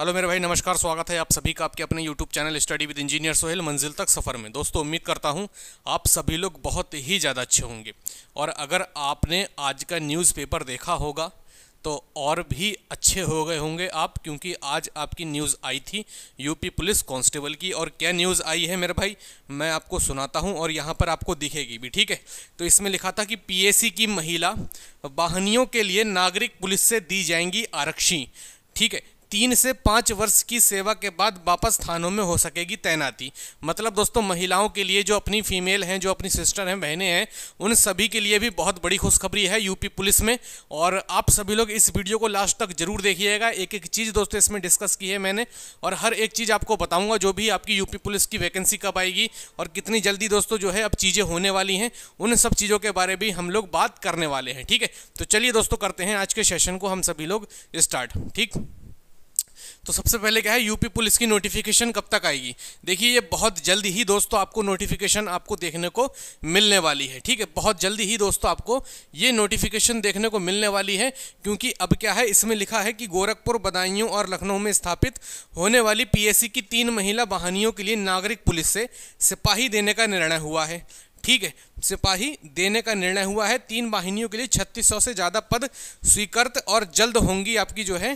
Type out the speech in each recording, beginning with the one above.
hello मेरे भाई नमस्कार स्वागत है आप सभी का आपके अपने YouTube channel study with engineer Sohail मंजिल तक सफ़र में दोस्तों उम्मीद करता हूं आप सभी लोग बहुत ही ज़्यादा अच्छे होंगे और अगर आपने आज का न्यूज़पेपर देखा होगा तो और भी अच्छे हो गए होंगे आप क्योंकि आज आपकी न्यूज़ आई थी यूपी पुलिस कांस्टेबल की और क्या न्यूज़ आई है मेरे भाई मैं आपको सुनाता हूँ और यहाँ पर आपको दिखेगी भी ठीक है तो इसमें लिखा था कि पी की महिला वाहनियों के लिए नागरिक पुलिस से दी जाएंगी आरक्षी ठीक है तीन से पाँच वर्ष की सेवा के बाद वापस थानों में हो सकेगी तैनाती मतलब दोस्तों महिलाओं के लिए जो अपनी फीमेल हैं जो अपनी सिस्टर हैं बहनें हैं उन सभी के लिए भी बहुत बड़ी खुशखबरी है यूपी पुलिस में और आप सभी लोग इस वीडियो को लास्ट तक जरूर देखिएगा एक एक चीज़ दोस्तों इसमें डिस्कस की है मैंने और हर एक चीज़ आपको बताऊँगा जो भी आपकी यूपी पुलिस की वैकेंसी कब आएगी और कितनी जल्दी दोस्तों जो है अब चीज़ें होने वाली हैं उन सब चीज़ों के बारे में हम लोग बात करने वाले हैं ठीक है तो चलिए दोस्तों करते हैं आज के सेशन को हम सभी लोग स्टार्ट ठीक तो सबसे पहले क्या है यूपी पुलिस की नोटिफिकेशन कब तक आएगी देखिए ये बहुत जल्दी ही दोस्तों आपको नोटिफिकेशन आपको देखने को मिलने वाली है ठीक है बहुत जल्दी ही दोस्तों आपको ये नोटिफिकेशन देखने को मिलने वाली है क्योंकि अब क्या है इसमें लिखा है कि गोरखपुर बदायूं और लखनऊ में स्थापित होने वाली पी की तीन महिला वाहनियों के लिए नागरिक पुलिस से सिपाही देने का निर्णय हुआ है ठीक है सिपाही देने का निर्णय हुआ है तीन वाहिनियों के लिए 3600 से ज़्यादा पद स्वीकृत और जल्द होंगी आपकी जो है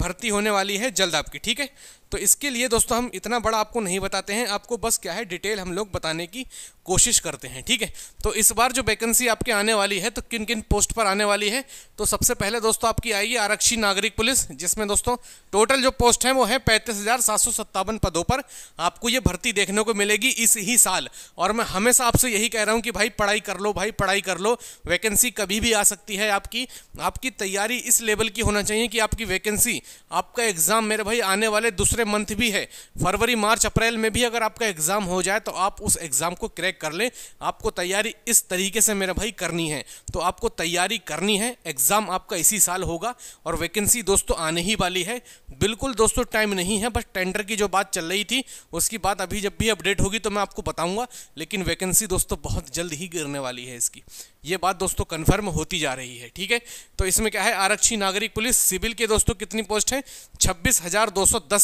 भर्ती होने वाली है जल्द आपकी ठीक है तो इसके लिए दोस्तों हम इतना बड़ा आपको नहीं बताते हैं आपको बस क्या है डिटेल हम लोग बताने की कोशिश करते हैं ठीक है तो इस बार जो वैकेंसी आपके आने वाली है तो किन किन पोस्ट पर आने वाली है तो सबसे पहले दोस्तों आपकी आएगी आरक्षी नागरिक पुलिस जिसमें दोस्तों टोटल जो पोस्ट हैं वो है पैंतीस पदों पर आपको ये भर्ती देखने को मिलेगी इस ही साल और मैं हमेशा आपसे यही कह रहा हूँ कि भाई पढ़ाई कर लो भाई पढ़ाई कर लो वैकेंसी कभी भी आ सकती है आपकी आपकी तैयारी इस लेवल की होना चाहिए कि आपकी वैकेंसी आपका एग्ज़ाम मेरे भाई आने वाले दूसरे दूसरे मंथ भी है फरवरी मार्च अप्रैल में भी अगर आपका एग्ज़ाम हो जाए तो आप उस एग्ज़ाम को क्रैक कर लें आपको तैयारी इस तरीके से मेरा भाई करनी है तो आपको तैयारी करनी है एग्ज़ाम आपका इसी साल होगा और वैकेंसी दोस्तों आने ही वाली है बिल्कुल दोस्तों टाइम नहीं है बस टेंडर की जो बात चल रही थी उसकी बात अभी जब भी अपडेट होगी तो मैं आपको बताऊँगा लेकिन वैकेंसी दोस्तों बहुत जल्द ही गिरने वाली है इसकी ये बात दोस्तों कन्फर्म होती जा रही है ठीक है तो इसमें क्या है आरक्षी नागरिक पुलिस सिविल के दोस्तों कितनी पोस्ट है छब्बीस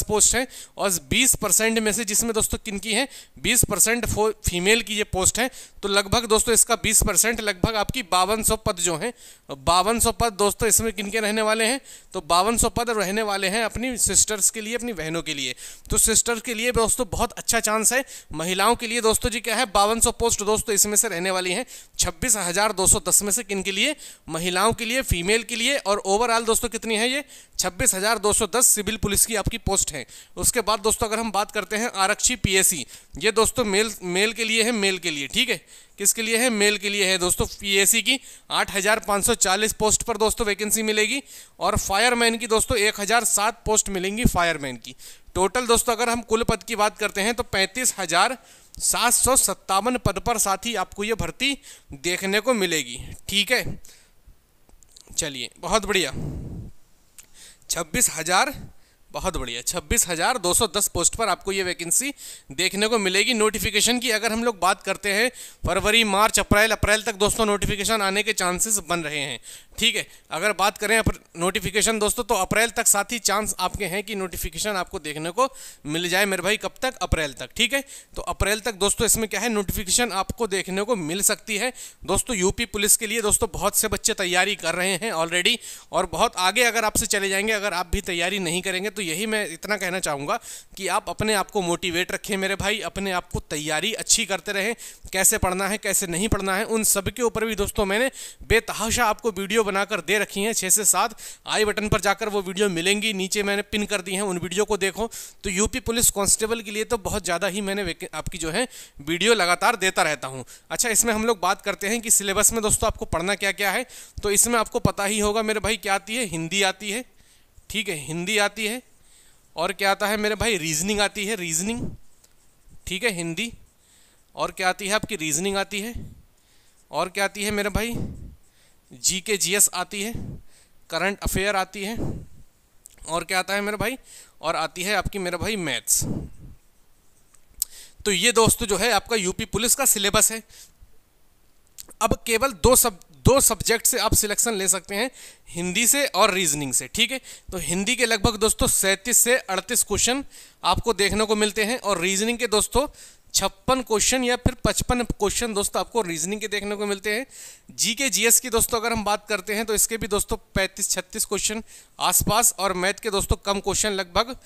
पोस्ट पोस्ट है और 20 परसेंट में से जिसमें दोस्तों किन की है 20 परसेंट फीमेल की ये पोस्ट है तो लगभग दोस्तों इसका 20 परसेंट लगभग आपकी बावन पद जो हैं बावन पद दोस्तों इसमें किन के रहने वाले हैं तो बावन पद रहने वाले हैं अपनी सिस्टर्स के लिए अपनी बहनों के लिए तो सिस्टर के लिए दोस्तों बहुत अच्छा चांस है महिलाओं के लिए दोस्तों जी क्या है बावन पोस्ट दोस्तों इसमें से रहने वाली हैं छब्बीस में से किन के लिए महिलाओं के लिए फीमेल के लिए और ओवरऑल दोस्तों कितनी है ये छब्बीस हज़ार दो सौ दस सिविल पुलिस की आपकी पोस्ट है उसके बाद दोस्तों अगर हम बात करते हैं आरक्षी पीएसी ये दोस्तों मेल मेल के लिए है मेल के लिए ठीक है किसके लिए है मेल के लिए है दोस्तों पीएसी की 8,540 पोस्ट पर दोस्तों वैकेंसी मिलेगी और फायरमैन की दोस्तों 1,007 पोस्ट मिलेंगी फायरमैन की टोटल दोस्तों अगर हम कुल पद की बात करते हैं तो पैंतीस हज़ार सात सौ सत्तावन पद पर साथ ही आपको ये भर्ती देखने को मिलेगी ठीक है चलिए बहुत बढ़िया छब्बीस हजार बहुत बढ़िया छब्बीस हजार दो सौ दस पोस्ट पर आपको ये वैकेंसी देखने को मिलेगी नोटिफिकेशन की अगर हम लोग बात करते हैं फरवरी मार्च अप्रैल अप्रैल तक दोस्तों नोटिफिकेशन आने के चांसेस बन रहे हैं ठीक है अगर बात करें अपर, नोटिफिकेशन दोस्तों तो अप्रैल तक साथ ही चांस आपके हैं कि नोटिफिकेशन आपको देखने को मिल जाए मेरे भाई कब तक अप्रैल तक ठीक है तो अप्रैल तक दोस्तों इसमें क्या है नोटिफिकेशन आपको देखने को मिल सकती है दोस्तों यूपी पुलिस के लिए दोस्तों बहुत से बच्चे तैयारी कर रहे हैं ऑलरेडी और बहुत आगे अगर आपसे चले जाएंगे अगर आप भी तैयारी नहीं करेंगे तो यही मैं इतना कहना चाहूँगा कि आप अपने आप को मोटिवेट रखें मेरे भाई अपने आप को तैयारी अच्छी करते रहें कैसे पढ़ना है कैसे नहीं पढ़ना है उन सब के ऊपर भी दोस्तों मैंने बेतहाशा आपको वीडियो बनाकर दे रखी हैं छः से सात आई बटन पर जाकर वो वीडियो मिलेंगी नीचे मैंने पिन कर दी हैं उन वीडियो को देखो तो यूपी पुलिस कांस्टेबल के लिए तो बहुत ज़्यादा ही मैंने आपकी जो है वीडियो लगातार देता रहता हूँ अच्छा इसमें हम लोग बात करते हैं कि सिलेबस में दोस्तों आपको पढ़ना क्या क्या है तो इसमें आपको पता ही होगा मेरे भाई क्या आती है हिंदी आती है ठीक है हिंदी आती है और क्या आता है मेरे भाई रीजनिंग आती है रीजनिंग ठीक है हिंदी और क्या आती है आपकी रीजनिंग आती है और क्या आती है मेरे भाई जी के जी एस आती है करंट अफेयर आती है और क्या आता है मेरे भाई और आती है आपकी मेरे भाई मैथ्स तो ये दोस्तों जो है आपका यूपी पुलिस का सिलेबस है अब केवल दो सब दो सब्जेक्ट से आप सिलेक्शन ले सकते हैं हिंदी से और रीजनिंग से ठीक है तो हिंदी के लगभग दोस्तों सैंतीस से अड़तीस क्वेश्चन आपको देखने को मिलते हैं और रीजनिंग के दोस्तों छप्पन क्वेश्चन या फिर पचपन क्वेश्चन दोस्तों आपको रीजनिंग के देखने को मिलते हैं जी के जीएस की दोस्तों अगर हम बात करते हैं तो इसके भी दोस्तों पैंतीस छत्तीस क्वेश्चन आसपास और मैथ के दोस्तों कम क्वेश्चन लगभग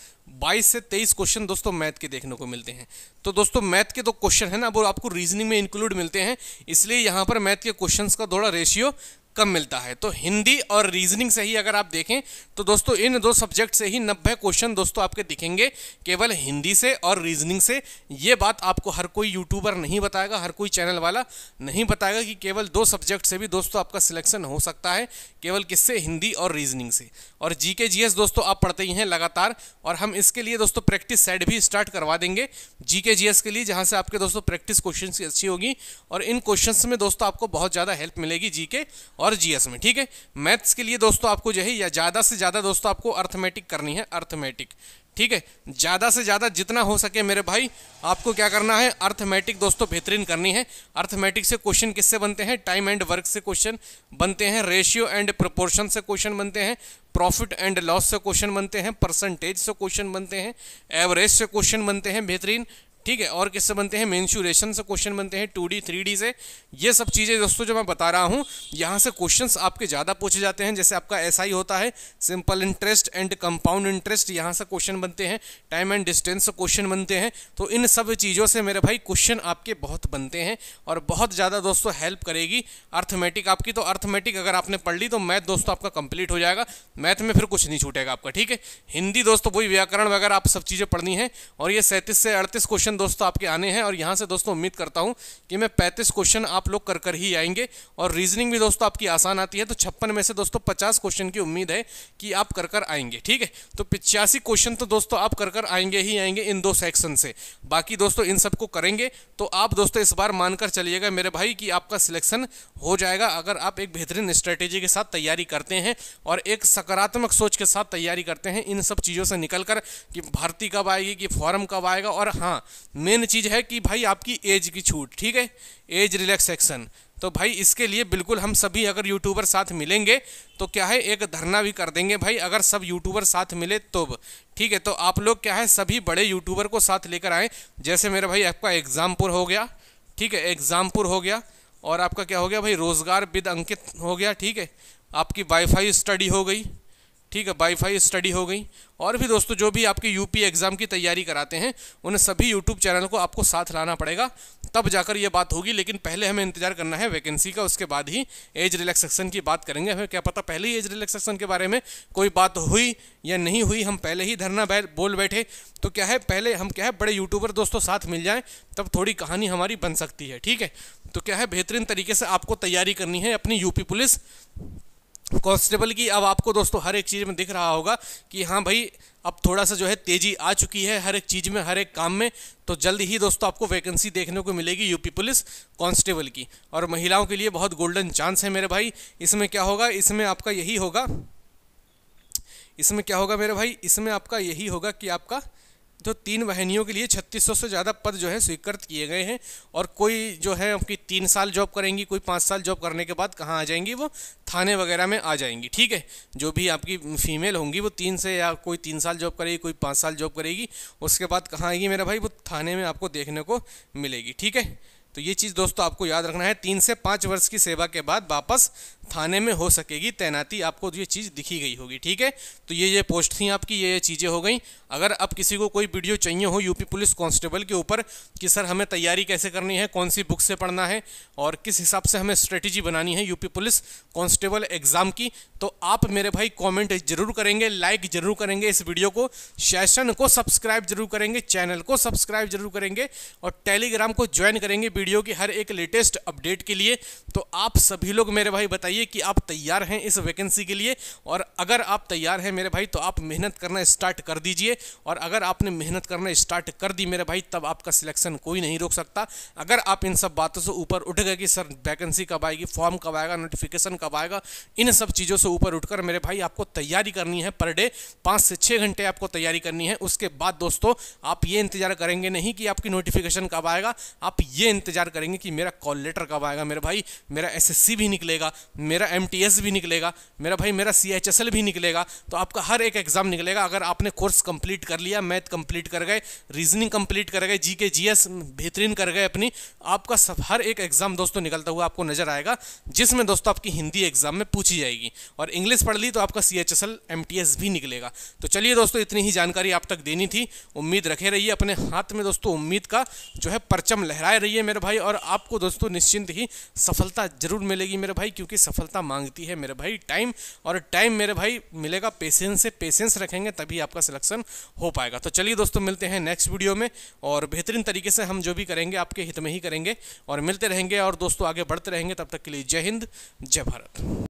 बाईस से तेईस क्वेश्चन दोस्तों मैथ के देखने को मिलते हैं तो दोस्तों मैथ के दो क्वेश्चन है ना वो आपको रीजनिंग में इंक्लूड मिलते हैं इसलिए यहाँ पर मैथ के क्वेश्चन का थोड़ा रेशियो कम मिलता है तो हिंदी और रीजनिंग से ही अगर आप देखें तो दोस्तों इन दो सब्जेक्ट से ही नब्बे क्वेश्चन दोस्तों आपके दिखेंगे केवल हिंदी से और रीजनिंग से ये बात आपको हर कोई यूट्यूबर नहीं बताएगा हर कोई चैनल वाला नहीं बताएगा कि केवल दो सब्जेक्ट से भी दोस्तों आपका सिलेक्शन हो सकता है केवल किससे हिंदी और रीजनिंग से और जी के जी एस दोस्तों आप पढ़ते ही हैं लगातार और हम इसके लिए दोस्तों प्रैक्टिस सेट भी स्टार्ट करवा देंगे जी के जी एस के लिए जहाँ से आपके दोस्तों प्रैक्टिस क्वेश्चन अच्छी होगी और इन क्वेश्चन में दोस्तों आपको बहुत ज़्यादा हेल्प मिलेगी जी के और और जीएस में ठीक है मैथ्स के लिए दोस्तों आपको जो है या ज़्यादा से ज़्यादा दोस्तों आपको अर्थमेटिक करनी है अर्थमेटिक ठीक है ज़्यादा से ज़्यादा जितना हो सके मेरे भाई आपको क्या करना है अर्थमेटिक दोस्तों बेहतरीन करनी है अर्थमेटिक से क्वेश्चन किससे बनते हैं टाइम एंड वर्क से क्वेश्चन बनते हैं रेशियो एंड प्रोपोर्शन से क्वेश्चन बनते हैं प्रॉफिट एंड लॉस से क्वेश्चन बनते हैं परसेंटेज से क्वेश्चन बनते हैं एवरेज से क्वेश्चन बनते हैं बेहतरीन ठीक है और किससे बनते हैं मेन्शुरेशन से क्वेश्चन बनते हैं टू डी थ्री डी से ये सब चीज़ें दोस्तों जो मैं बता रहा हूँ यहाँ से क्वेश्चन आपके ज़्यादा पूछे जाते हैं जैसे आपका एस SI होता है simple interest and compound interest यहाँ से क्वेश्चन बनते हैं टाइम एंड डिस्टेंस से क्वेश्चन बनते हैं तो इन सब चीज़ों से मेरे भाई क्वेश्चन आपके बहुत बनते हैं और बहुत ज़्यादा दोस्तों हेल्प करेगी अर्थमेटिक आपकी तो अर्थमेटिक अगर आपने पढ़ ली तो मैथ दोस्तों आपका कंप्लीट हो जाएगा मैथ में फिर कुछ नहीं छूटेगा आपका ठीक है हिंदी दोस्तों वही व्याकरण वगैरह आप सब चीज़ें पढ़नी है और ये सैंतीस से अड़तीस क्वेश्चन क्वेश्चन दोस्तों आपके आने हैं और यहाँ से दोस्तों उम्मीद करता हूँ कि मैं पैंतीस क्वेश्चन आप लोग कर कर ही आएंगे और रीजनिंग भी दोस्तों आपकी आसान आती है तो छप्पन में से दोस्तों पचास क्वेश्चन की उम्मीद है कि आप कर कर आएंगे ठीक है तो पिचासी क्वेश्चन तो दोस्तों आप कर कर आएंगे ही आएंगे इन दो सेक्शन से बाकी दोस्तों इन सबको करेंगे तो आप दोस्तों इस बार मानकर चलिएगा मेरे भाई कि आपका सिलेक्शन हो जाएगा अगर आप एक बेहतरीन स्ट्रेटेजी के साथ तैयारी करते हैं और एक सकारात्मक सोच के साथ तैयारी करते हैं इन सब चीज़ों से निकल कि भर्ती कब आएगी कि फॉर्म कब आएगा और हाँ मेन चीज़ है कि भाई आपकी एज की छूट ठीक है एज रिलैक्सेशन तो भाई इसके लिए बिल्कुल हम सभी अगर यूट्यूबर साथ मिलेंगे तो क्या है एक धरना भी कर देंगे भाई अगर सब यूट्यूबर साथ मिले तो ठीक है तो आप लोग क्या है सभी बड़े यूट्यूबर को साथ लेकर आएँ जैसे मेरा भाई आपका एग्ज़ामपुर हो गया ठीक है एग्ज़ामपुर हो गया और आपका क्या हो गया भाई रोज़गार विद अंकित हो गया ठीक है आपकी वाईफाई स्टडी हो गई ठीक है वाईफाई स्टडी हो गई और भी दोस्तों जो भी आपके यूपी एग्ज़ाम की तैयारी कराते हैं उन सभी यूट्यूब चैनल को आपको साथ लाना पड़ेगा तब जाकर ये बात होगी लेकिन पहले हमें इंतजार करना है वैकेंसी का उसके बाद ही एज रिलैक्सेशन की बात करेंगे हमें क्या पता पहले ही एज रिलैक्सेशन के बारे में कोई बात हुई या नहीं हुई हम पहले ही धरना बोल बैठे तो क्या है पहले हम क्या है बड़े यूट्यूबर दोस्तों साथ मिल जाएँ तब थोड़ी कहानी हमारी बन सकती है ठीक है तो क्या है बेहतरीन तरीके से आपको तैयारी करनी है अपनी यूपी पुलिस कॉन्स्टेबल की अब आपको दोस्तों हर एक चीज़ में दिख रहा होगा कि हाँ भाई अब थोड़ा सा जो है तेज़ी आ चुकी है हर एक चीज़ में हर एक काम में तो जल्द ही दोस्तों आपको वैकेंसी देखने को मिलेगी यूपी पुलिस कांस्टेबल की और महिलाओं के लिए बहुत गोल्डन चांस है मेरे भाई इसमें क्या होगा इसमें आपका यही होगा इसमें क्या होगा मेरे भाई इसमें आपका यही होगा कि आपका तो तीन वाहिनियों के लिए 3600 से ज़्यादा पद जो है स्वीकृत किए गए हैं और कोई जो है आपकी तीन साल जॉब करेंगी कोई पाँच साल जॉब करने के बाद कहाँ आ जाएंगी वो थाने वगैरह में आ जाएंगी ठीक है जो भी आपकी फीमेल होंगी वो तीन से या कोई तीन साल जॉब करेगी कोई पाँच साल जॉब करेगी उसके बाद कहाँ आएगी मेरा भाई वो थाने में आपको देखने को मिलेगी ठीक है तो ये चीज़ दोस्तों आपको याद रखना है तीन से पाँच वर्ष की सेवा के बाद वापस थाने में हो सकेगी तैनाती आपको ये चीज़ दिखी गई होगी ठीक है तो ये ये पोस्ट थी आपकी ये ये चीज़ें हो गई अगर अब किसी को कोई वीडियो चाहिए हो यूपी पुलिस कांस्टेबल के ऊपर कि सर हमें तैयारी कैसे करनी है कौन सी बुक से पढ़ना है और किस हिसाब से हमें स्ट्रेटेजी बनानी है यूपी पुलिस कॉन्स्टेबल एग्ज़ाम की तो आप मेरे भाई कॉमेंट जरूर करेंगे लाइक जरूर करेंगे इस वीडियो को सेशन को सब्सक्राइब जरूर करेंगे चैनल को सब्सक्राइब जरूर करेंगे और टेलीग्राम को ज्वाइन करेंगे वीडियो की हर एक लेटेस्ट अपडेट के लिए तो आप सभी लोग मेरे भाई बताइए बताइए कि आप तैयार हैं इस वैकेंसी के लिए और अगर आप तैयार हैं मेरे भाई तो आप मेहनत करना स्टार्ट कर दीजिए और अगर आपने मेहनत करना स्टार्ट कर दी मेरे भाई तब आपका सिलेक्शन कोई नहीं रोक सकता अगर आप इन सब बातों से ऊपर उठ गए कि सर वैकेंसी कब आएगी फॉर्म कब आएगा नोटिफिकेशन कब आएगा इन सब चीज़ों से ऊपर उठकर मेरे भाई आपको तैयारी करनी है पर डे पाँच से छः घंटे आपको तैयारी करनी है उसके बाद दोस्तों आप ये इंतज़ार करेंगे नहीं कि आपकी नोटिफिकेशन कब आएगा आप ये इंतज़ार करेंगे कि मेरा कॉल लेटर कब आएगा मेरे भाई मेरा एस भी निकलेगा मेरा एम भी निकलेगा मेरा भाई मेरा सी भी निकलेगा तो आपका हर एक एग्ज़ाम निकलेगा अगर आपने कोर्स कंप्लीट कर लिया मैथ कंप्लीट कर गए रीजनिंग कंप्लीट कर गए जी के जी बेहतरीन कर गए अपनी आपका सब हर एक एग्ज़ाम दोस्तों निकलता हुआ आपको नज़र आएगा जिसमें दोस्तों आपकी हिंदी एग्ज़ाम में पूछी जाएगी और इंग्लिश पढ़ ली तो आपका सी एच भी निकलेगा तो चलिए दोस्तों इतनी ही जानकारी आप तक देनी थी उम्मीद रखे रहिए अपने हाथ में दोस्तों उम्मीद का जो है परचम लहराए रहिए मेरे भाई और आपको दोस्तों निश्चिंत ही सफलता ज़रूर मिलेगी मेरे भाई क्योंकि सफल सफलता मांगती है मेरे भाई टाइम और टाइम मेरे भाई मिलेगा पेशेंस से पेशेंस रखेंगे तभी आपका सिलेक्शन हो पाएगा तो चलिए दोस्तों मिलते हैं नेक्स्ट वीडियो में और बेहतरीन तरीके से हम जो भी करेंगे आपके हित में ही करेंगे और मिलते रहेंगे और दोस्तों आगे बढ़ते रहेंगे तब तक के लिए जय हिंद जय भारत